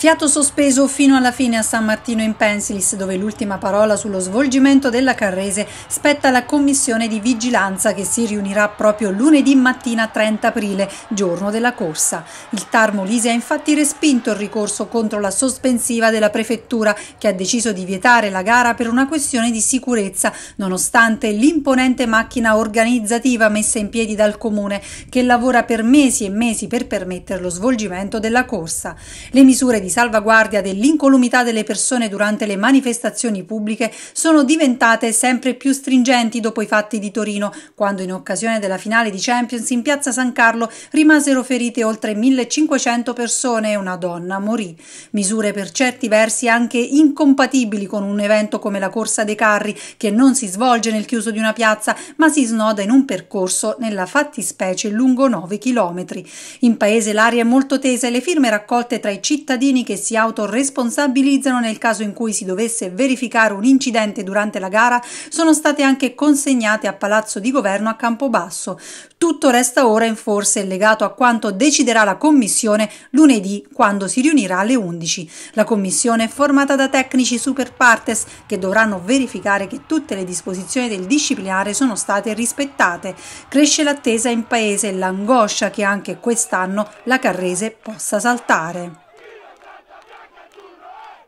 Fiato sospeso fino alla fine a San Martino in Pensilis, dove l'ultima parola sullo svolgimento della Carrese spetta alla commissione di vigilanza che si riunirà proprio lunedì mattina 30 aprile, giorno della corsa. Il Tar Molise ha infatti respinto il ricorso contro la sospensiva della prefettura che ha deciso di vietare la gara per una questione di sicurezza, nonostante l'imponente macchina organizzativa messa in piedi dal comune che lavora per mesi e mesi per permettere lo svolgimento della corsa. Le misure di di salvaguardia dell'incolumità delle persone durante le manifestazioni pubbliche sono diventate sempre più stringenti dopo i fatti di Torino, quando in occasione della finale di Champions in piazza San Carlo rimasero ferite oltre 1500 persone e una donna morì. Misure per certi versi anche incompatibili con un evento come la corsa dei carri, che non si svolge nel chiuso di una piazza, ma si snoda in un percorso nella fattispecie lungo 9 km. In paese l'aria è molto tesa e le firme raccolte tra i cittadini cittadini che si autoresponsabilizzano nel caso in cui si dovesse verificare un incidente durante la gara sono state anche consegnate a Palazzo di Governo a Campobasso. Tutto resta ora in forse legato a quanto deciderà la Commissione lunedì quando si riunirà alle 11. La Commissione è formata da tecnici super partes che dovranno verificare che tutte le disposizioni del disciplinare sono state rispettate. Cresce l'attesa in paese e l'angoscia che anche quest'anno la Carrese possa saltare.